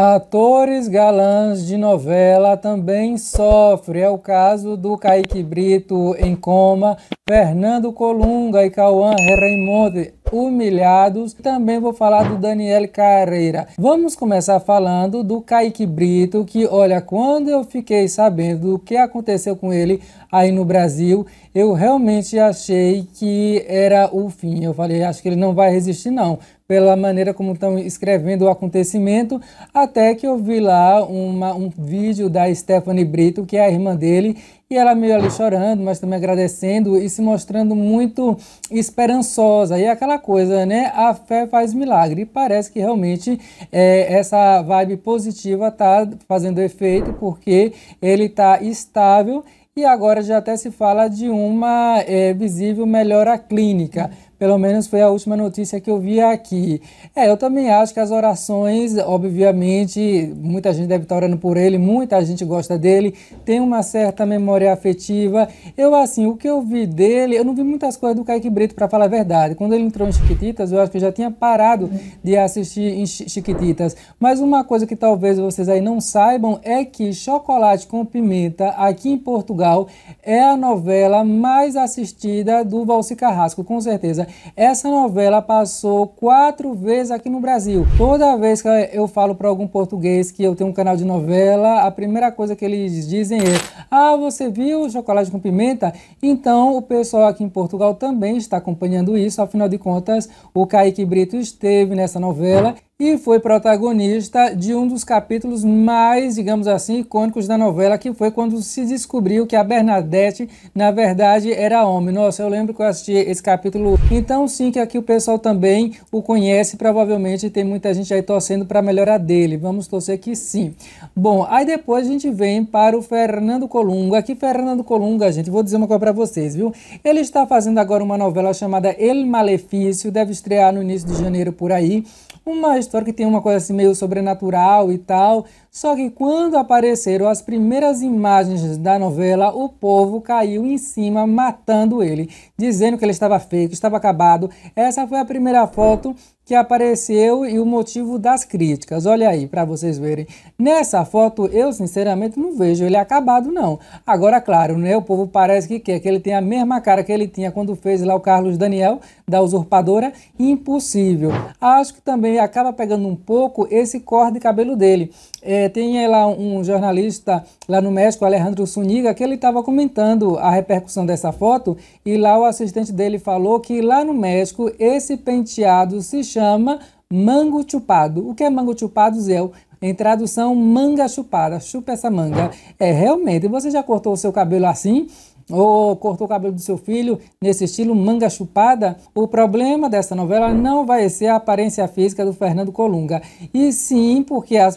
Atores galãs de novela também sofrem. É o caso do Kaique Brito em coma Fernando Colunga e Cauã Raimonde humilhados. Também vou falar do Daniel Carreira. Vamos começar falando do Kaique Brito, que olha, quando eu fiquei sabendo do que aconteceu com ele aí no Brasil, eu realmente achei que era o fim. Eu falei, acho que ele não vai resistir não, pela maneira como estão escrevendo o acontecimento, até que eu vi lá uma, um vídeo da Stephanie Brito, que é a irmã dele, e ela meio ali chorando, mas também agradecendo e se mostrando muito esperançosa. E é aquela coisa, né? A fé faz milagre. E parece que realmente é, essa vibe positiva está fazendo efeito, porque ele está estável e agora já até se fala de uma é, visível melhora clínica. Pelo menos foi a última notícia que eu vi aqui. É, eu também acho que as orações, obviamente, muita gente deve estar orando por ele, muita gente gosta dele, tem uma certa memória afetiva. Eu, assim, o que eu vi dele, eu não vi muitas coisas do Kaique Brito, para falar a verdade. Quando ele entrou em Chiquititas, eu acho que eu já tinha parado de assistir em Chiquititas. Mas uma coisa que talvez vocês aí não saibam é que Chocolate com Pimenta, aqui em Portugal, é a novela mais assistida do Valci Carrasco, com certeza. Essa novela passou quatro vezes aqui no Brasil. Toda vez que eu falo para algum português que eu tenho um canal de novela, a primeira coisa que eles dizem é: Ah, você viu Chocolate com Pimenta? Então o pessoal aqui em Portugal também está acompanhando isso. Afinal de contas, o Kaique Brito esteve nessa novela e foi protagonista de um dos capítulos mais, digamos assim, icônicos da novela, que foi quando se descobriu que a Bernadette, na verdade, era homem. Nossa, eu lembro que eu assisti esse capítulo. Então, sim, que aqui o pessoal também o conhece, provavelmente tem muita gente aí torcendo para melhorar dele. Vamos torcer que sim. Bom, aí depois a gente vem para o Fernando Colunga. Aqui, Fernando Colunga, gente, vou dizer uma coisa para vocês, viu? Ele está fazendo agora uma novela chamada El Malefício, deve estrear no início de janeiro por aí uma história que tem uma coisa assim meio sobrenatural e tal. Só que quando apareceram as primeiras imagens da novela, o povo caiu em cima matando ele, dizendo que ele estava feio, estava acabado. Essa foi a primeira foto que apareceu e o motivo das críticas. Olha aí para vocês verem. Nessa foto eu sinceramente não vejo ele acabado não. Agora claro, né, o povo parece que quer que ele tenha a mesma cara que ele tinha quando fez lá o Carlos Daniel da usurpadora, impossível. Acho que também acaba pegando um pouco esse cor de cabelo dele. É, tem é, lá um jornalista lá no México, Alejandro Suniga, que ele estava comentando a repercussão dessa foto e lá o assistente dele falou que lá no México esse penteado se chama chama mango chupado. O que é mango chupado, Zé? Em tradução, manga chupada. Chupa essa manga. É realmente, você já cortou o seu cabelo assim? ou cortou o cabelo do seu filho nesse estilo manga chupada, o problema dessa novela não vai ser a aparência física do Fernando Colunga. E sim, porque as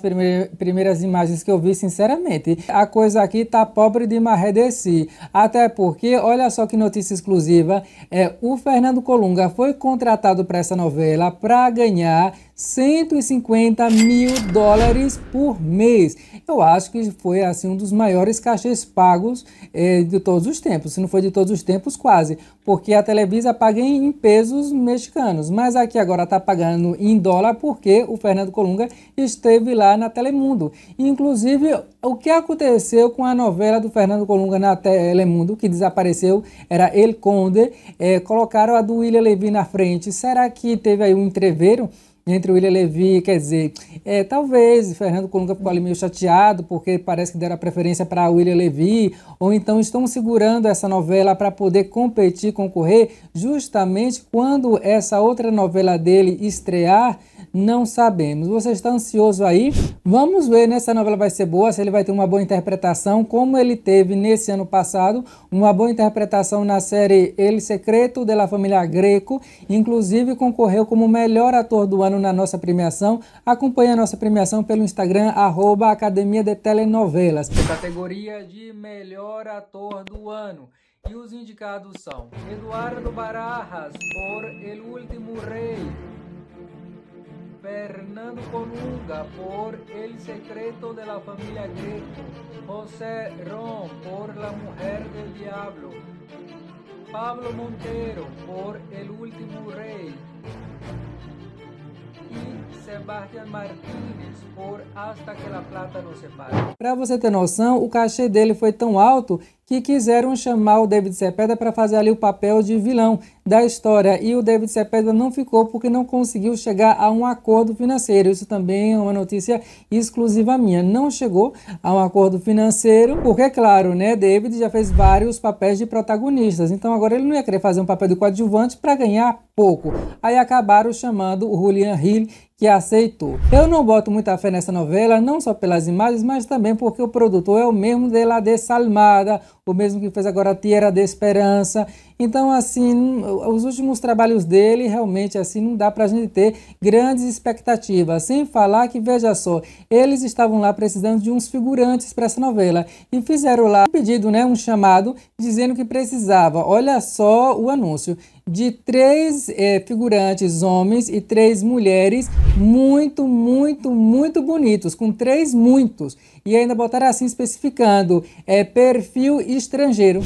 primeiras, imagens que eu vi, sinceramente, a coisa aqui tá pobre de marredeci. Até porque, olha só que notícia exclusiva, é o Fernando Colunga foi contratado para essa novela para ganhar 150 mil dólares por mês. Eu acho que foi assim um dos maiores cachês pagos eh, de todos os tempos, se não foi de todos os tempos, quase, porque a Televisa paga em pesos mexicanos, mas aqui agora está pagando em dólar porque o Fernando Colunga esteve lá na Telemundo. Inclusive, o que aconteceu com a novela do Fernando Colunga na Telemundo, que desapareceu, era El Conde, É, colocaram a do William Levy na frente. Será que teve aí um entreveiro? entre o William Levy, quer dizer, é, talvez Fernando Colunga ficou ali meio chateado porque parece que deram a preferência para William Levy, ou então estão segurando essa novela para poder competir, concorrer, justamente quando essa outra novela dele estrear, não sabemos. Você está ansioso aí? Vamos ver, né? Se a novela vai ser boa, se ele vai ter uma boa interpretação, como ele teve nesse ano passado, uma boa interpretação na série El Secreto de la Família Greco. Inclusive, concorreu como melhor ator do ano na nossa premiação. Acompanhe a nossa premiação pelo Instagram, arroba Academia de Telenovelas. Categoria de melhor ator do ano. E os indicados são Eduardo Barajas por El Último Rei, Fernando Colunga por El secreto de la familia Greco, José Ron por La mujer del diablo, Pablo Montero por El último rey Sebastian Martínez por Hasta que la Plata nos separe. Para você ter noção, o cachê dele foi tão alto que quiseram chamar o David Cepeda para fazer ali o papel de vilão da história e o David Cepeda não ficou porque não conseguiu chegar a um acordo financeiro. Isso também é uma notícia exclusiva minha. Não chegou a um acordo financeiro, porque claro, né, David já fez vários papéis de protagonistas. Então agora ele não ia querer fazer um papel de coadjuvante para ganhar pouco. Aí acabaram chamando o Julian Hill que aceitou. Eu não boto muita fé nessa novela, não só pelas imagens, mas também porque o produtor é o mesmo de La Desalmada, o mesmo que fez agora a Tierra de Esperança. Então, assim, os últimos trabalhos dele, realmente, assim, não dá para a gente ter grandes expectativas. Sem falar que, veja só, eles estavam lá precisando de uns figurantes para essa novela e fizeram lá um pedido, né, um chamado, dizendo que precisava, olha só o anúncio, de três é, figurantes homens e três mulheres muito, muito, muito bonitos, com três muitos. E ainda botaram assim, especificando, é perfil estrangeiro.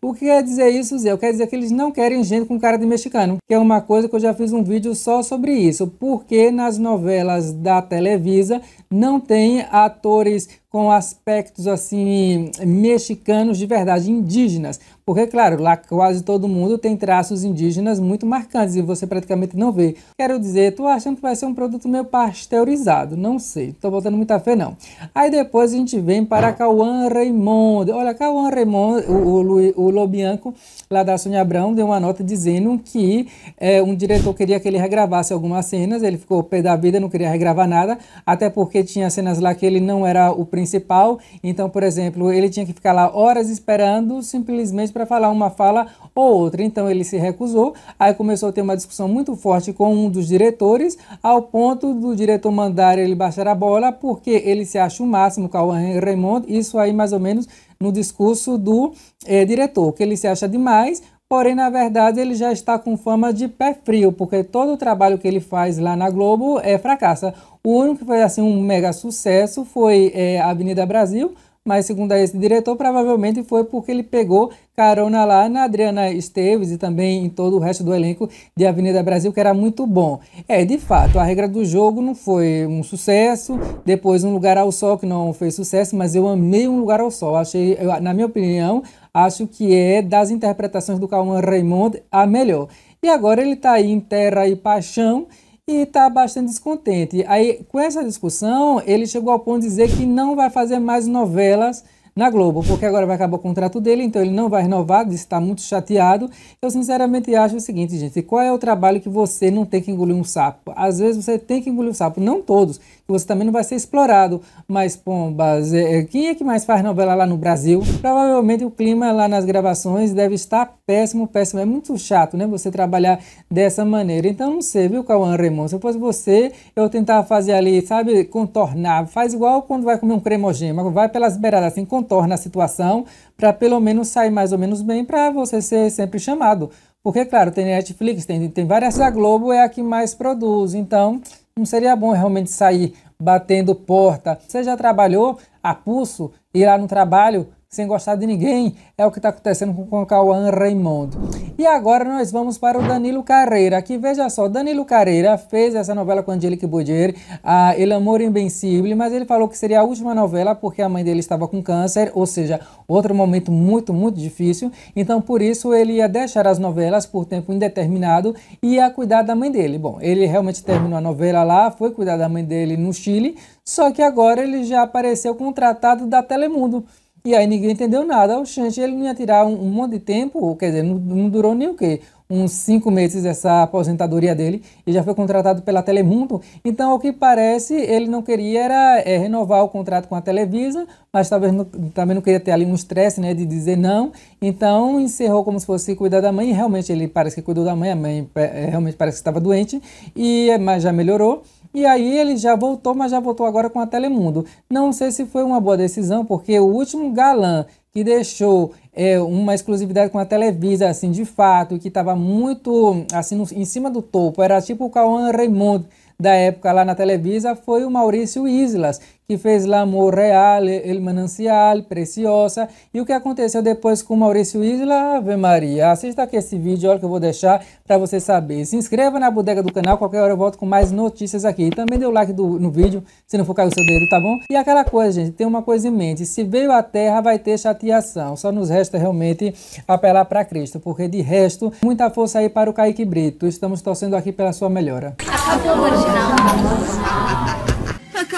O que quer dizer isso, Zé? Quer dizer que eles não querem gente com cara de mexicano, que é uma coisa que eu já fiz um vídeo só sobre isso. Porque nas novelas da Televisa não tem atores com aspectos assim mexicanos de verdade, indígenas. Porque, claro, lá quase todo mundo tem traços indígenas muito marcantes e você praticamente não vê. Quero dizer, tô achando que vai ser um produto meio pasteurizado, não sei, tô botando muita fé não. Aí depois a gente vem para Cauã Raymond. Olha, Cauã Raymond, o, o, o Lobianco, lá da Sônia Abrão, deu uma nota dizendo que é, um diretor queria que ele regravasse algumas cenas, ele ficou pé da vida, não queria regravar nada, até porque tinha cenas lá que ele não era o principal. Então, por exemplo, ele tinha que ficar lá horas esperando simplesmente para falar uma fala ou outra. Então, ele se recusou. Aí começou a ter uma discussão muito forte com um dos diretores, ao ponto do diretor mandar ele baixar a bola, porque ele se acha o máximo, Cauã Raymond. Isso aí, mais ou menos, no discurso do é, diretor, que ele se acha demais Porém, na verdade, ele já está com fama de pé frio, porque todo o trabalho que ele faz lá na Globo é fracassa. O único que foi assim um mega sucesso foi é, Avenida Brasil, mas segundo esse diretor, provavelmente foi porque ele pegou carona lá na Adriana Esteves e também em todo o resto do elenco de Avenida Brasil, que era muito bom. É, de fato, a regra do jogo não foi um sucesso, depois Um Lugar ao Sol, que não fez sucesso, mas eu amei Um Lugar ao Sol. Achei, eu, na minha opinião, Acho que é das interpretações do Cauã Raymond a melhor. E agora ele está aí em Terra e Paixão e está bastante descontente. Aí, com essa discussão, ele chegou ao ponto de dizer que não vai fazer mais novelas na Globo, porque agora vai acabar o contrato dele, então ele não vai renovar, disse está muito chateado. Eu sinceramente acho o seguinte, gente, qual é o trabalho que você não tem que engolir um sapo? Às vezes você tem que engolir um sapo, não todos você também não vai ser explorado. Mas, pombas, quem é que mais faz novela lá no Brasil? Provavelmente o clima lá nas gravações deve estar péssimo, péssimo. É muito chato, né? Você trabalhar dessa maneira. Então, não sei, viu, Cauã Raymond? Se eu fosse você, eu tentava fazer ali, sabe, contornar. Faz igual quando vai comer um cremogema, vai pelas beiradas, assim, contorna a situação para pelo menos sair mais ou menos bem para você ser sempre chamado. Porque, claro, tem Netflix, tem, tem várias. A Globo é a que mais produz. Então, não seria bom realmente sair batendo porta? Você já trabalhou a pulso, ir lá no trabalho sem gostar de ninguém. É o que está acontecendo com o Cauã Raymond. E agora nós vamos para o Danilo Carreira, que veja só, Danilo Carreira fez essa novela com Angelique Boudier, a El Amor Invencível, mas ele falou que seria a última novela porque a mãe dele estava com câncer, ou seja, outro momento muito, muito difícil. Então, por isso, ele ia deixar as novelas por tempo indeterminado e ia cuidar da mãe dele. Bom, ele realmente terminou a novela lá, foi cuidar da mãe dele no Chile, só que agora ele já apareceu contratado da Telemundo. E aí ninguém entendeu nada. O Xande, ele não ia tirar um, um, monte de tempo, quer dizer, não, não durou nem o quê? Uns cinco meses essa aposentadoria dele e já foi contratado pela Telemundo. Então, ao que parece, ele não queria era é, renovar o contrato com a Televisa, mas talvez não, também não queria ter ali um estresse né, de dizer não. Então, encerrou como se fosse cuidar da mãe. Realmente, ele parece que cuidou da mãe, a mãe é, realmente parece que estava doente, e eh, mas já melhorou. E aí ele já voltou, mas já voltou agora com a Telemundo. Não sei se foi uma boa decisão, porque o último galã que deixou é, uma exclusividade com a Televisa, assim, de fato, que estava muito, assim, no, em cima do topo, era tipo o Cauã Raymond da época lá na Televisa, foi o Maurício Islas, que fez La Real, El Manancial, Preciosa. E o que aconteceu depois com Maurício Isla? Ave Maria. Assista aqui esse vídeo, olha que eu vou deixar para você saber. Se inscreva na bodega do canal, qualquer hora eu volto com mais notícias aqui. E também dê o like do, no vídeo, se não for cair o seu dedo, tá bom? E aquela coisa, gente, tem uma coisa em mente. Se veio à terra, vai ter chateação. Só nos resta realmente apelar para Cristo, porque de resto, muita força aí para o Kaique Brito. Estamos torcendo aqui pela sua melhora. Acabou original.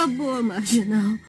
Acabou, Marginal.